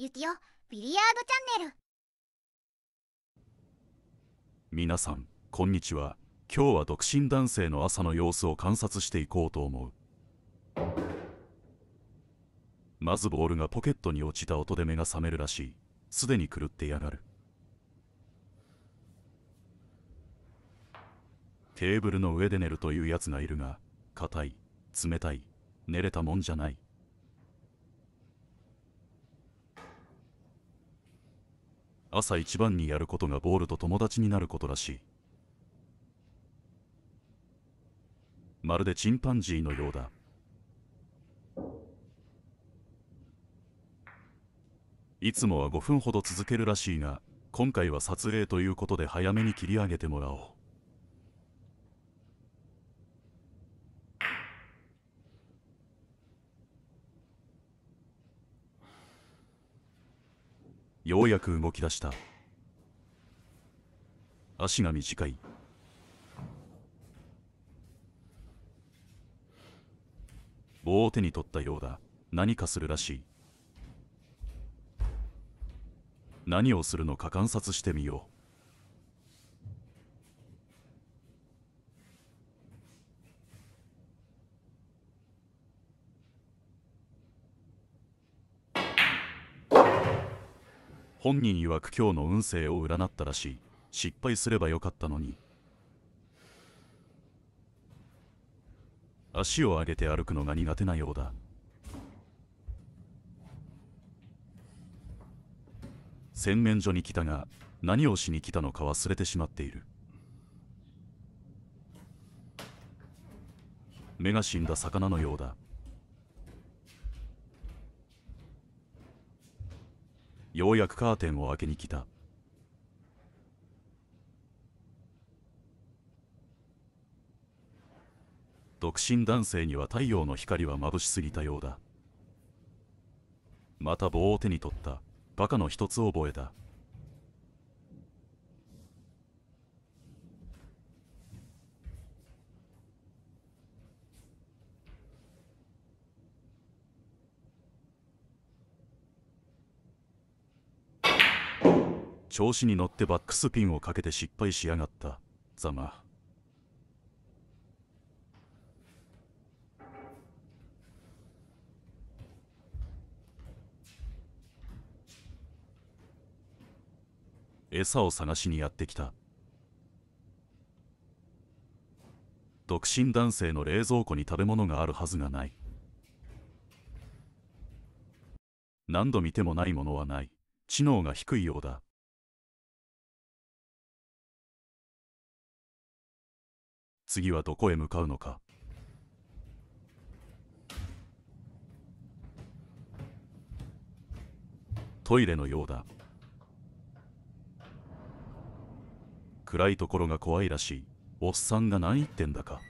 ゆきよビリヤードチャンネル皆さんこんにちは今日は独身男性の朝の様子を観察していこうと思うまずボールがポケットに落ちた音で目が覚めるらしいすでに狂ってやがるテーブルの上で寝るというやつがいるが硬い冷たい寝れたもんじゃない朝一番にやることがボールと友達になることらしいまるでチンパンジーのようだいつもは5分ほど続けるらしいが今回は撮影ということで早めに切り上げてもらおうようやく動き出した足が短い棒を手に取ったようだ何かするらしい何をするのか観察してみよう本人曰く今日の運勢を占ったらしい失敗すればよかったのに足を上げて歩くのが苦手なようだ洗面所に来たが何をしに来たのか忘れてしまっている目が死んだ魚のようだようやくカーテンを開けに来た独身男性には太陽の光は眩しすぎたようだまた棒を手に取ったバカの一つ覚えだ調子に乗ってバックスピンをかけて失敗しやがったざま餌を探しにやってきた独身男性の冷蔵庫に食べ物があるはずがない何度見てもないものはない知能が低いようだ次はどこへ向かうのかトイレのようだ暗いところが怖いらしいおっさんが何言ってんだか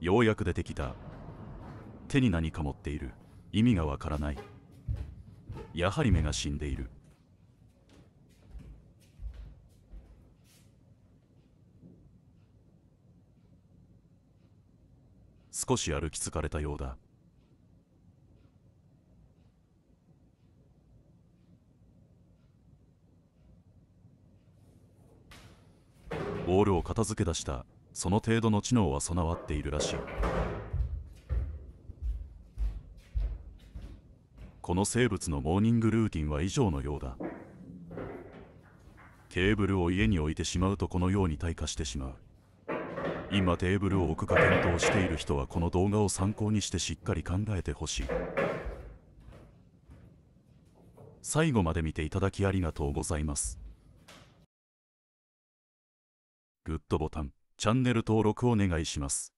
ようやく出てきた手に何か持っている意味がわからないやはり目が死んでいる少し歩き疲れたようだボールを片付け出したその程度の知能は備わっているらしいこの生物のモーニングルーティンは以上のようだケーブルを家に置いてしまうとこのように退化してしまう今テーブルを置くか検討している人はこの動画を参考にしてしっかり考えてほしい最後まで見ていただきありがとうございますグッドボタンチャンネル登録お願いします